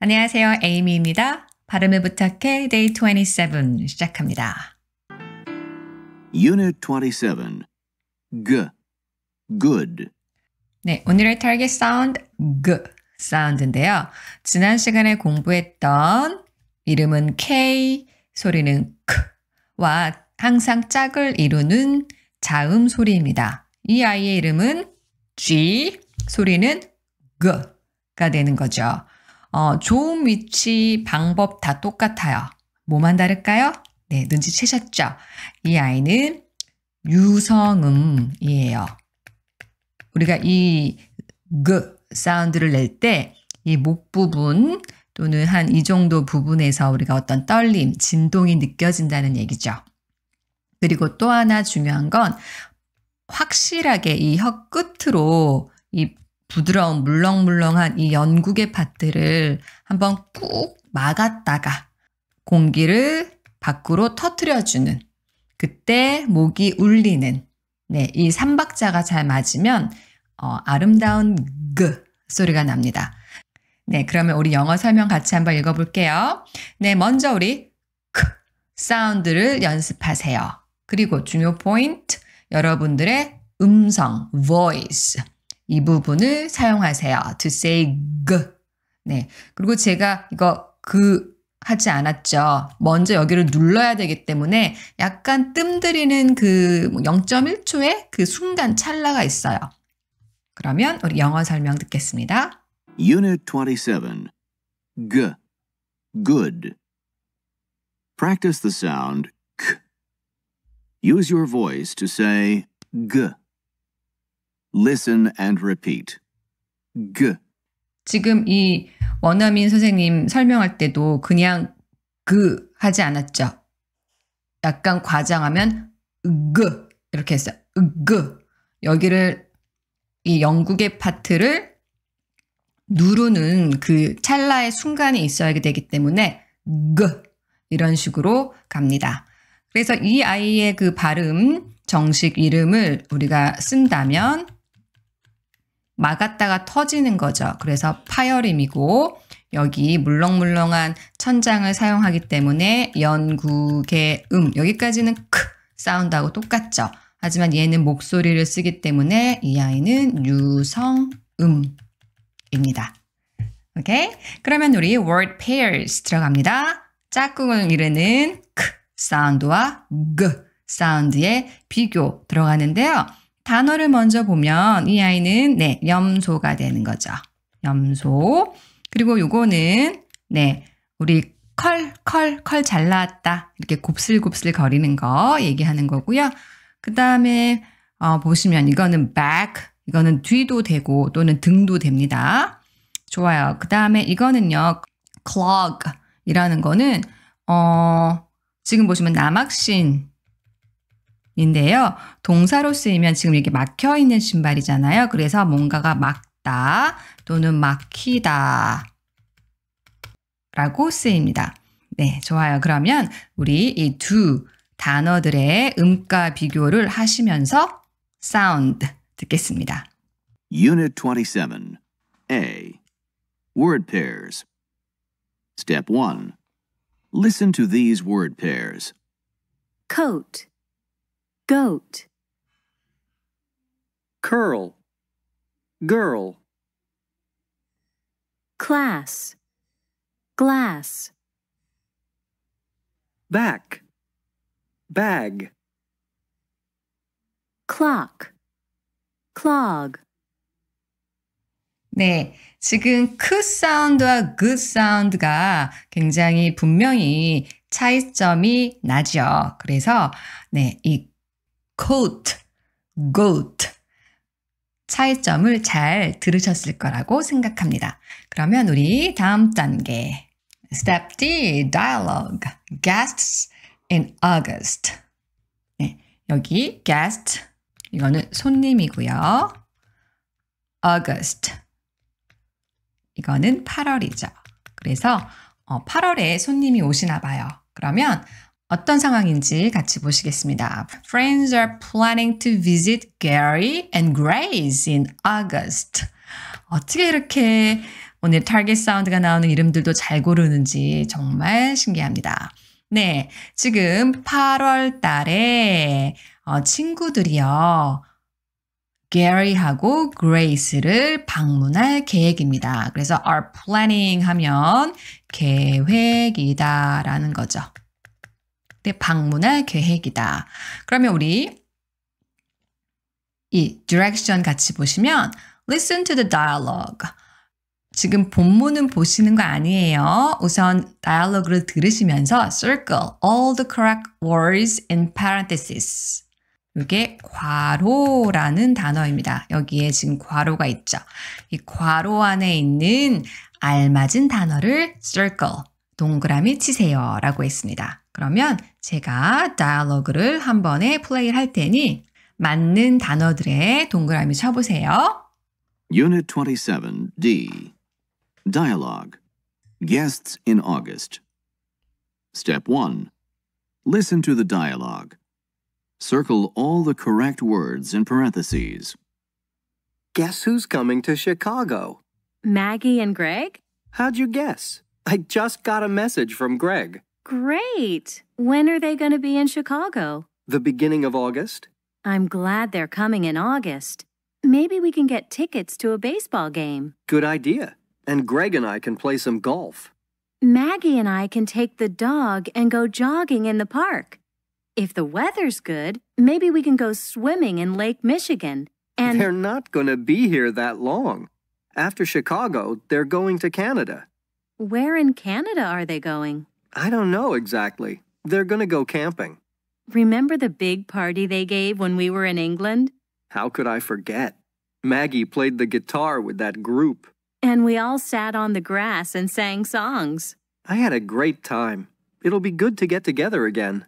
안녕하세요. 에이미입니다. 발음을 부탁해 Day 27 시작합니다. Unit 27 G Good 네, 오늘의 타겟 사운드 G 사운드인데요. 지난 시간에 공부했던 이름은 K, 소리는 K와 항상 짝을 이루는 자음 소리입니다. 이 아이의 이름은 G, 소리는 G가 되는 거죠. 어, 좋은 위치 방법 다 똑같아요. 뭐만 다를까요? 네, 눈치채셨죠? 이 아이는 유성음이에요. 우리가 이그 사운드를 낼 때 이 목 부분 또는 한 이 정도 부분에서 우리가 어떤 떨림, 진동이 느껴진다는 얘기죠. 그리고 또 하나 중요한 건 확실하게 이 혀 끝으로 이 부드러운 물렁물렁한 이 연국의 파트를 한번 꾹 막았다가 공기를 밖으로 터트려주는 그때 목이 울리는 네, 이3박자가잘 맞으면 어, 아름다운 그 소리가 납니다. 네, 그러면 우리 영어 설명 같이 한번 읽어볼게요. 네, 먼저 우리 크 사운드를 연습하세요. 그리고 중요 포인트 여러분들의 음성 voice 이 부분을 사용하세요. to say g. 그. 네. 그리고 제가 이거 그 하지 않았죠. 먼저 여기를 눌러야 되기 때문에 약간 뜸들이는 그 0.1초의 그 순간 찰나가 있어요. 그러면 우리 영어 설명 듣겠습니다. Unit 27. G. 그. Good. Practice the sound K. Use your voice to say G. 그. Listen and repeat. 그. 지금 이 원어민 선생님 설명할 때도 그냥 그 하지 않았죠. 약간 과장하면 그 이렇게 했어요. 그 여기를 이 영국의 파트를 누르는 그 찰나의 순간이 있어야 되기 때문에 그 이런 식으로 갑니다. 그래서 이 아이의 그 발음 정식 이름을 우리가 쓴다면 막았다가 터지는 거죠. 그래서 파열음이고 여기 물렁물렁한 천장을 사용하기 때문에 연구의 음 여기까지는 크 사운드하고 똑같죠. 하지만 얘는 목소리를 쓰기 때문에 이 아이는 유성음입니다. 오케이? 그러면 우리 word pairs 들어갑니다. 짝꿍을 이르는 크 사운드와 그 사운드의 비교 들어가는데요. 단어를 먼저 보면 이 아이는 네, 염소가 되는 거죠. 염소. 그리고 요거는 네, 우리 컬, 컬, 컬 잘 나왔다. 이렇게 곱슬곱슬 거리는 거 얘기하는 거고요. 그 다음에 어, 보시면 이거는 back, 이거는 뒤도 되고 또는 등도 됩니다. 좋아요. 그 다음에 이거는요, clog 이라는 거는 어, 지금 보시면 남학신 인데요. 동사로 쓰이면 지금 이렇게 막혀 있는 신발이잖아요. 그래서 뭔가가 막다 또는 막히다 라고 쓰입니다. 네, 좋아요. 그러면 우리 이 두 단어들의 음가 비교를 하시면서 사운드 듣겠습니다. Unit 27 A Word pairs Step 1 Listen to these word pairs Coat goat curl girl class glass back bag clock clog 네, 지금 크 사운드와 그 사운드가 굉장히 분명히 차이점이 나죠. 그래서 네, 이 coat, goat. 차이점을 잘 들으셨을 거라고 생각합니다. 그러면 우리 다음 단계. Step D, dialogue. Guests in August. 네, 여기 guest, 이거는 손님이고요. August. 이거는 8월이죠. 그래서 8월에 어, 손님이 오시나 봐요. 그러면 어떤 상황인지 같이 보시겠습니다. Friends are planning to visit Gary and Grace in August. 어떻게 이렇게 오늘 타겟 사운드가 나오는 이름들도 잘 고르는지 정말 신기합니다. 네, 지금 8월 달에 어, 친구들이요. 게리하고 그레이스를 방문할 계획입니다. 그래서 are planning 하면 계획이다라는 거죠. 근데 방문할 계획이다. 그러면 우리 이 direction 같이 보시면 listen to the dialogue. 지금 본문은 보시는 거 아니에요. 우선 다이얼로그를 들으시면서 circle all the correct words in parentheses. 이게 괄호라는 단어입니다. 여기에 지금 괄호가 있죠. 이 괄호 안에 있는 알맞은 단어를 circle 동그라미 치세요 라고 했습니다. 그러면 제가 다이얼로그를 한 번에 플레이를 할 테니 맞는 단어들의 동그라미 쳐보세요. Unit 27, D. Dialogue. Guests in August. Step 1. Listen to the dialogue. Circle all the correct words in parentheses. Guess who's coming to Chicago? Maggie and Greg? How'd you guess? I just got a message from Greg. Great. When are they going to be in Chicago? The beginning of August. I'm glad they're coming in August. Maybe we can get tickets to a baseball game. Good idea. And Greg and I can play some golf. Maggie and I can take the dog and go jogging in the park. If the weather's good, maybe we can go swimming in Lake Michigan. And they're not going to be here that long. After Chicago, they're going to Canada. Where in Canada are they going? I don't know exactly. They're going to go camping. Remember the big party they gave when we were in England? How could I forget? Maggie played the guitar with that group. And we all sat on the grass and sang songs. I had a great time. It'll be good to get together again.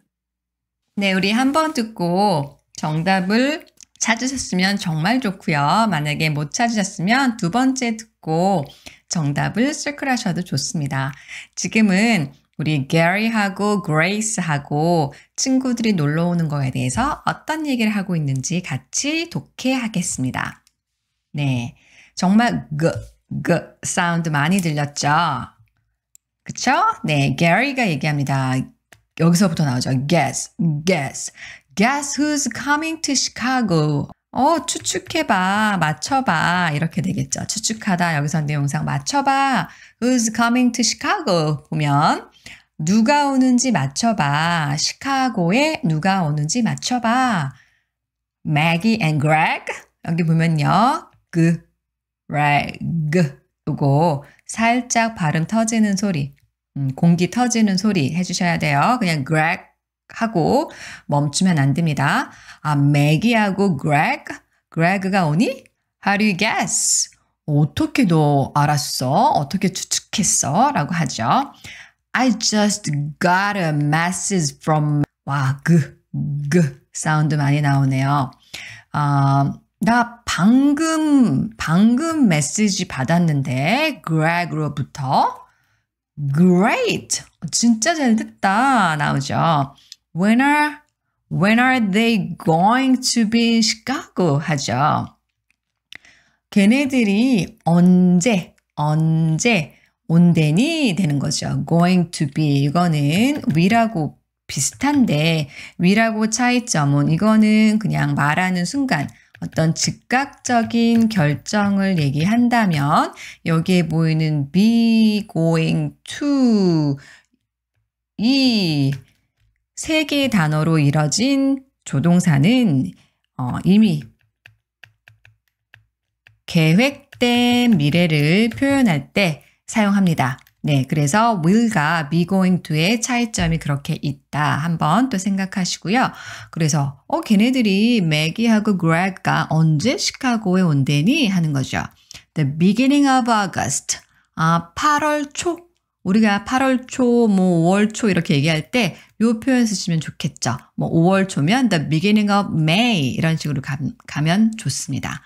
네, 우리 한 번 듣고 정답을 찾으셨으면 정말 좋고요. 만약에 못 찾으셨으면 두 번째 듣고 정답을 circle하셔도 좋습니다. 지금은 우리 Gary하고 Grace하고 친구들이 놀러 오는 거에 대해서 어떤 얘기를 하고 있는지 같이 독해하겠습니다. 네. 정말 그, 그 사운드 많이 들렸죠? 그쵸? 네. Gary가 얘기합니다. 여기서부터 나오죠. Guess, guess. Guess who's coming to Chicago? 어, 추측해봐, 맞춰봐. 이렇게 되겠죠. 추측하다. 여기서 내용상 맞춰봐. Who's coming to Chicago? 보면, 누가 오는지 맞춰봐. 시카고에 누가 오는지 맞춰봐. Maggie and Greg. 여기 보면요. 그, 레, 그. 요거 살짝 발음 터지는 소리. 음, 공기 터지는 소리 해주셔야 돼요. 그냥 Greg 하고 멈추면 안 됩니다. 아, 맥이하고 Greg, Greg가 오니? How do you guess? 어떻게 너 알았어? 어떻게 추측했어? 라고 하죠. I just got a message from 와, 그, 그 사운드 많이 나오네요. 어, 나 방금, 방금 메시지 받았는데, g r e g 로부터 great! 진짜 잘 됐다. 나오죠. When are When are they going to be Chicago? 하죠. 걔네들이 언제 언제 온대니 되는 거죠. going to be 이거는 위라고 비슷한데 위라고 차이점은 이거는 그냥 말하는 순간 어떤 즉각적인 결정을 얘기한다면 여기에 보이는 be going to 이세 개의 단어로 이뤄진 조동사는 어, 이미 계획된 미래를 표현할 때 사용합니다. 네, 그래서 will과 be going to의 차이점이 그렇게 있다. 한번 또 생각하시고요. 그래서 어 걔네들이 매기하고 그렉가 언제 시카고에 온대니 하는 거죠. The beginning of August. 아, 8월 초 우리가 8월 초, 뭐 5월 초 이렇게 얘기할 때 이 표현 쓰시면 좋겠죠. 뭐 5월 초면 the beginning of May 이런 식으로 가, 면 좋습니다.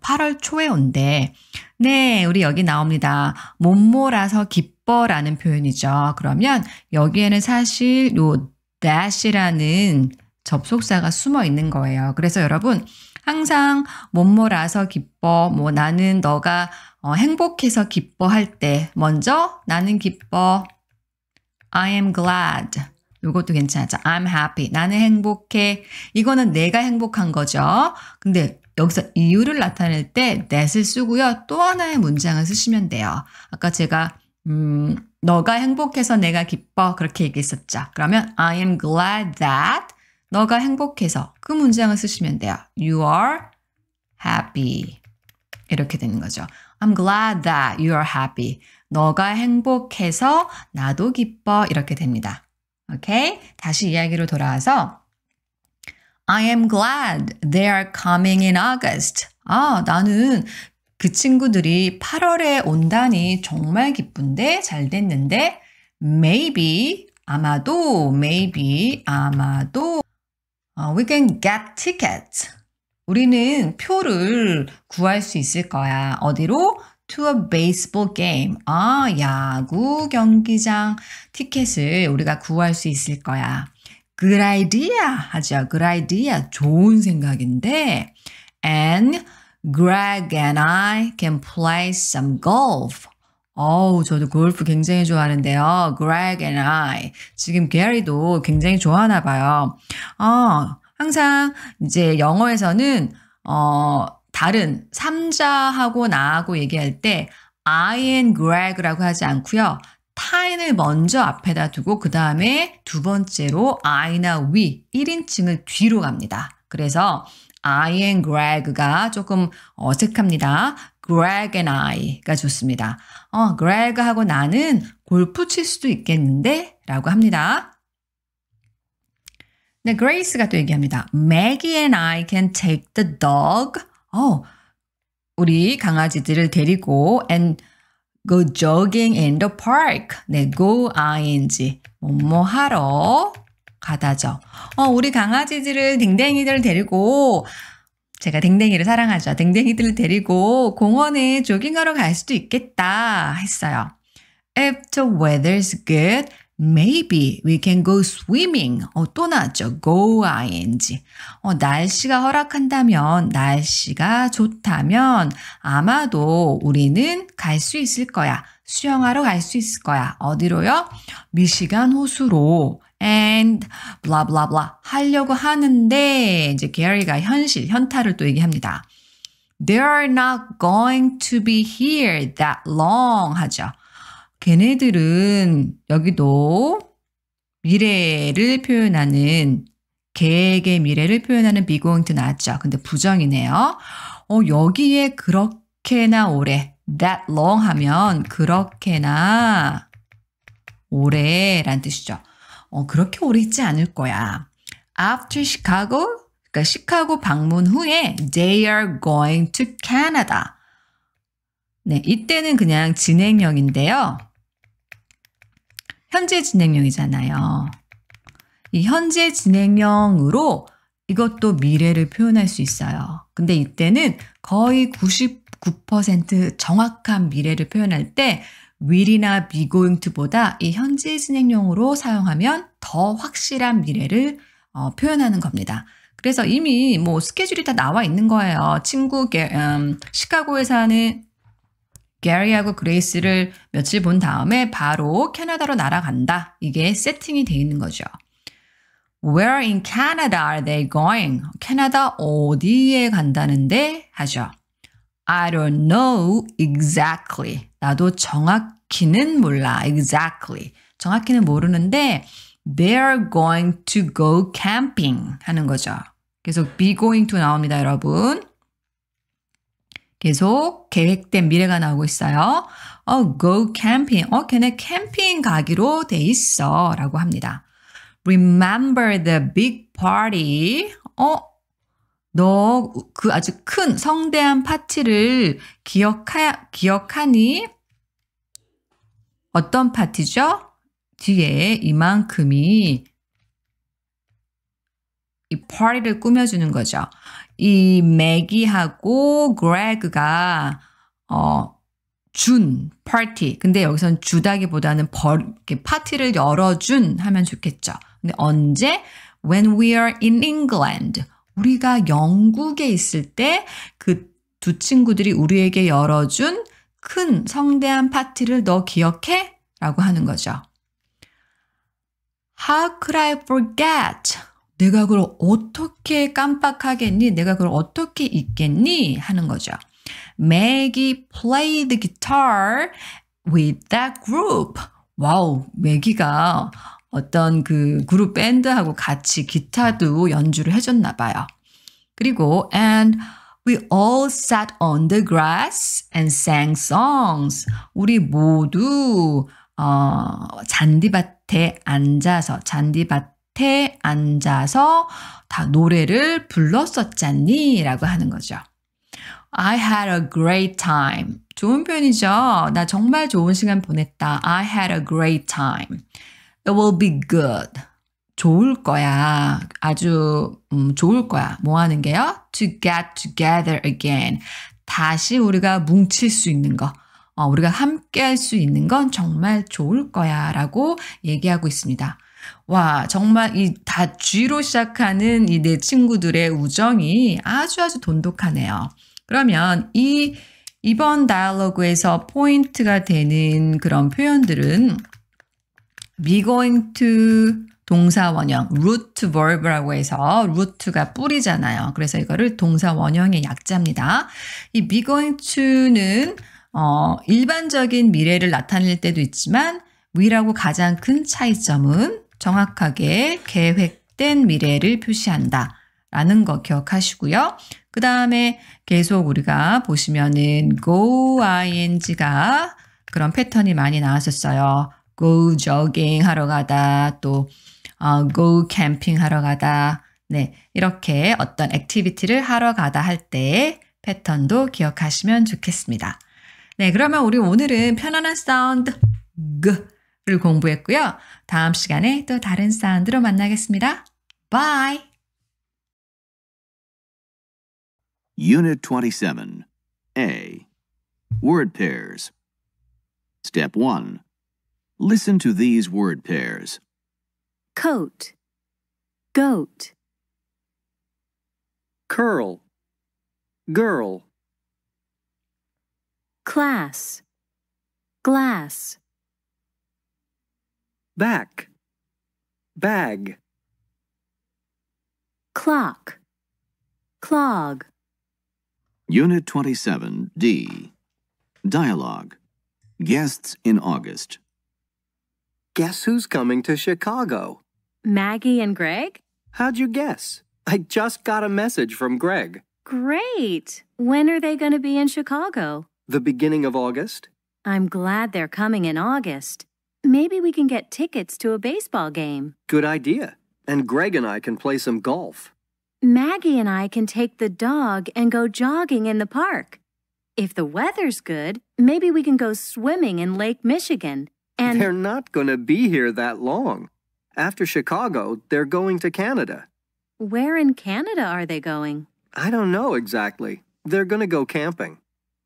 8월 어, 초에 온대. 네, 우리 여기 나옵니다. 몸모라서 기뻐라는 표현이죠. 그러면 여기에는 사실 요 dash라는 접속사가 숨어 있는 거예요. 그래서 여러분 항상 몸몰아서 기뻐, 뭐 나는 너가 어, 행복해서 기뻐할 때 먼저 나는 기뻐. I am glad. 이것도 괜찮죠. I'm happy. 나는 행복해. 이거는 내가 행복한 거죠. 근데 여기서 이유를 나타낼 때 that을 쓰고요. 또 하나의 문장을 쓰시면 돼요. 아까 제가 음, 너가 행복해서 내가 기뻐 그렇게 얘기했었죠. 그러면 I am glad that 너가 행복해서 그 문장을 쓰시면 돼요. You are happy. 이렇게 되는 거죠. I'm glad that you are happy. 너가 행복해서 나도 기뻐. 이렇게 됩니다. 오케이? 다시 이야기로 돌아와서 I am glad they are coming in August. 아, 나는 그 친구들이 8월에 온다니 정말 기쁜데 잘 됐는데 maybe 아마도 maybe 아마도 we can get tickets. 우리는 표를 구할 수 있을 거야. 어디로? to a baseball game. 아, 야구 경기장 티켓을 우리가 구할 수 있을 거야. Good idea 하죠. Good idea. 좋은 생각인데. And Greg and I can play some golf. 어우, 저도 골프 굉장히 좋아하는데요. Greg and I. 지금 Gary도 굉장히 좋아하나 봐요. 어, 항상 이제 영어에서는, 어, 다른 삼자하고 나하고 얘기할 때 I and Greg라고 하지 않고요. 타인을 먼저 앞에다 두고 그 다음에 두 번째로 I나 we 1인칭을 뒤로 갑니다. 그래서 I and Greg가 조금 어색합니다. Greg and I가 좋습니다. 어, Greg하고 나는 골프 칠 수도 있겠는데? 라고 합니다. 네, Grace가 또 얘기합니다. Maggie and I can take the dog. 어, 우리 강아지들을 데리고 and go jogging in the park. 네, go ing. 뭐뭐 하러 가다죠. 어, 우리 강아지들을 댕댕이들 데리고 제가 댕댕이를 사랑하죠. 댕댕이들을 데리고 공원에 조깅하러 갈 수도 있겠다 했어요. If the weather's good, Maybe we can go swimming. 어, 또 나왔죠. go ing. 어, 날씨가 허락한다면, 날씨가 좋다면 아마도 우리는 갈 수 있을 거야. 수영하러 갈 수 있을 거야. 어디로요? 미시간 호수로 and blah blah blah 하려고 하는데 이제 게리가 현실 현타를 또 얘기합니다. They are not going to be here that long 하죠. 걔네들은 여기도 미래를 표현하는 계획의 미래를 표현하는 비 e g o 나왔죠. 근데 부정이네요. 어, 여기에 그렇게나 오래 that long 하면 그렇게나 오래란 뜻이죠. 어, 그렇게 오래 있지 않을 거야. After Chicago, 그러니까 시카고 방문 후에 they are going to Canada. 네, 이때는 그냥 진행형인데요. 현재 진행형이잖아요. 이 현재 진행형으로 이것도 미래를 표현할 수 있어요. 근데 이때는 거의 99% 정확한 미래를 표현할 때 will이나 be going to보다 이 현재 진행형으로 사용하면 더 확실한 미래를 어, 표현하는 겁니다. 그래서 이미 뭐 스케줄이 다 나와 있는 거예요. 친구 음, 시카고에 사는 게리하고 그레이스를 며칠 본 다음에 바로 캐나다로 날아간다. 이게 세팅이 돼 있는 거죠. Where in Canada are they going? 캐나다 어디에 간다는데 하죠. I don't know exactly. 나도 정확히는 몰라. exactly. 정확히는 모르는데 they're going to go camping 하는 거죠. 계속 be going to 나옵니다, 여러분. 계속 계획된 미래가 나오고 있어요. 어, go camping. 어, 걔네 캠핑 가기로 돼 있어. 라고 합니다. Remember the big party. 어, 너그 아주 큰 성대한 파티를 기억하, 기억하니? 어떤 파티죠? 뒤에 이만큼이 이 파티를 꾸며주는 거죠. 이 매기하고 그레그가 어, 준 파티. 근데 여기선 주다기보다는 벌, 파티를 열어준 하면 좋겠죠. 근데 언제? When we are in England. 우리가 영국에 있을 때 그 두 친구들이 우리에게 열어준 큰 성대한 파티를 너 기억해? 라고 하는 거죠. How could I forget? 내가 그걸 어떻게 깜빡하겠니? 내가 그걸 어떻게 잊겠니? 하는 거죠. Maggie played guitar with that group. 와우, 매기가 어떤 그 그룹 밴드하고 같이 기타도 연주를 해줬나 봐요. 그리고 and we all sat on the grass and sang songs. 우리 모두 어, 잔디밭에 앉아서 잔디밭에 앉아서 다 노래를 불렀었잖니라고 하는 거죠. I had a great time. 좋은 표현이죠. 나 정말 좋은 시간 보냈다. I had a great time. It will be good. 좋을 거야. 아주 음, 좋을 거야. 뭐 하는 게요? To get together again. 다시 우리가 뭉칠 수 있는 거. 어, 우리가 함께 할 수 있는 건 정말 좋을 거야. 라고 얘기하고 있습니다. 와, 정말 이다 G로 시작하는 이내 네 친구들의 우정이 아주 아주 돈독하네요. 그러면 이 이번 다이얼로그에서 포인트가 되는 그런 표현들은 be going to 동사 원형 root verb라고 해서 root가 뿌리잖아요. 그래서 이거를 동사 원형의 약자입니다. 이 be going to는 어, 일반적인 미래를 나타낼 때도 있지만 위라고 가장 큰 차이점은 정확하게 계획된 미래를 표시한다. 라는 거 기억하시고요. 그 다음에 계속 우리가 보시면은 go ing가 그런 패턴이 많이 나왔었어요. go jogging 하러 가다, 또 어, go camping 하러 가다. 네, 이렇게 어떤 액티비티를 하러 가다 할때 패턴도 기억하시면 좋겠습니다. 네, 그러면 우리 오늘은 편안한 사운드 g를 공부했고요. 다음 시간에 또 다른 사운드로 만나겠습니다. Bye! Unit 27 A Word Pairs Step 1 Listen to these word pairs. Coat, goat. Curl, girl. Class, glass. Back, bag. Clock, clog. Unit 27, D. Dialogue. Guests in August. Guess who's coming to Chicago? Maggie and Greg? How'd you guess? I just got a message from Greg. Great! When are they going to be in Chicago? The beginning of August. I'm glad they're coming in August. Maybe we can get tickets to a baseball game. Good idea. And Greg and I can play some golf. Maggie and I can take the dog and go jogging in the park. If the weather's good, maybe we can go swimming in Lake Michigan. And they're not going to be here that long. After Chicago, they're going to Canada. Where in Canada are they going? I don't know exactly. They're going to go camping.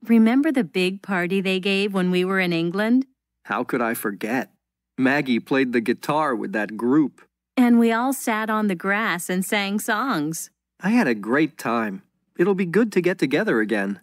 Remember the big party they gave when we were in England? How could I forget? Maggie played the guitar with that group. And we all sat on the grass and sang songs. I had a great time. It'll be good to get together again.